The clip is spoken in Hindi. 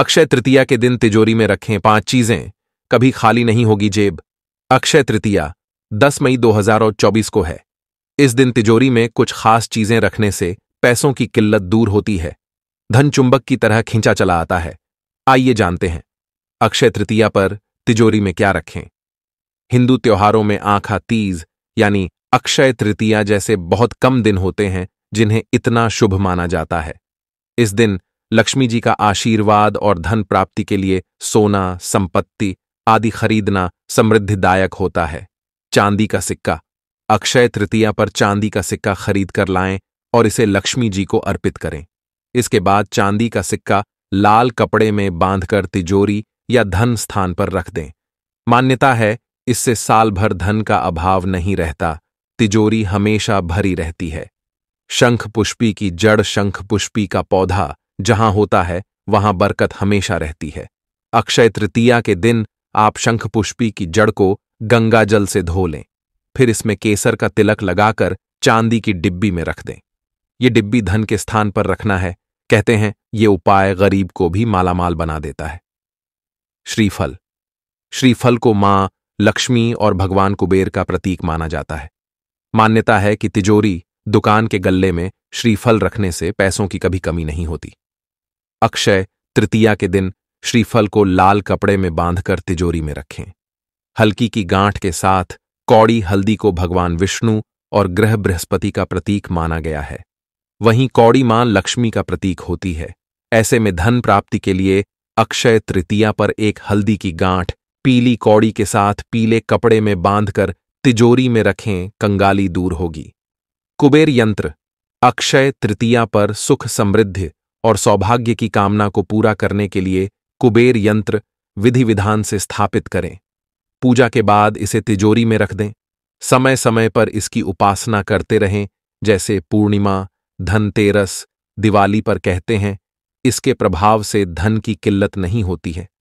अक्षय तृतीया के दिन तिजोरी में रखें पांच चीजें कभी खाली नहीं होगी जेब अक्षय तृतीया 10 मई 2024 को है इस दिन तिजोरी में कुछ खास चीजें रखने से पैसों की किल्लत दूर होती है धन चुंबक की तरह खींचा चला आता है आइए जानते हैं अक्षय तृतीया पर तिजोरी में क्या रखें हिंदू त्योहारों में आंखा तीज यानी अक्षय तृतीया जैसे बहुत कम दिन होते हैं जिन्हें इतना शुभ माना जाता है इस दिन लक्ष्मी जी का आशीर्वाद और धन प्राप्ति के लिए सोना संपत्ति आदि खरीदना समृद्धिदायक होता है चांदी का सिक्का अक्षय तृतीया पर चांदी का सिक्का खरीद कर लाएं और इसे लक्ष्मी जी को अर्पित करें इसके बाद चांदी का सिक्का लाल कपड़े में बांधकर तिजोरी या धन स्थान पर रख दें मान्यता है इससे साल भर धन का अभाव नहीं रहता तिजोरी हमेशा भरी रहती है शंख पुष्पी की जड़ शंख पुष्पी का पौधा जहां होता है वहां बरकत हमेशा रहती है अक्षय तृतीया के दिन आप शंखपुष्पी की जड़ को गंगा जल से धो लें फिर इसमें केसर का तिलक लगाकर चांदी की डिब्बी में रख दें ये डिब्बी धन के स्थान पर रखना है कहते हैं ये उपाय गरीब को भी मालामाल बना देता है श्रीफल श्रीफल को मां लक्ष्मी और भगवान कुबेर का प्रतीक माना जाता है मान्यता है कि तिजोरी दुकान के गल्ले में श्रीफल रखने से पैसों की कभी कमी नहीं होती अक्षय तृतीया के दिन श्रीफल को लाल कपड़े में बांधकर तिजोरी में रखें हल्की की गांठ के साथ कौड़ी हल्दी को भगवान विष्णु और ग्रह बृहस्पति का प्रतीक माना गया है वहीं कौड़ी मां लक्ष्मी का प्रतीक होती है ऐसे में धन प्राप्ति के लिए अक्षय तृतीया पर एक हल्दी की गांठ पीली कौड़ी के साथ पीले कपड़े में बांधकर तिजोरी में रखें कंगाली दूर होगी कुबेर यंत्र अक्षय तृतीया पर सुख समृद्धि और सौभाग्य की कामना को पूरा करने के लिए कुबेर यंत्र विधि विधान से स्थापित करें पूजा के बाद इसे तिजोरी में रख दें समय समय पर इसकी उपासना करते रहें जैसे पूर्णिमा धनतेरस दिवाली पर कहते हैं इसके प्रभाव से धन की किल्लत नहीं होती है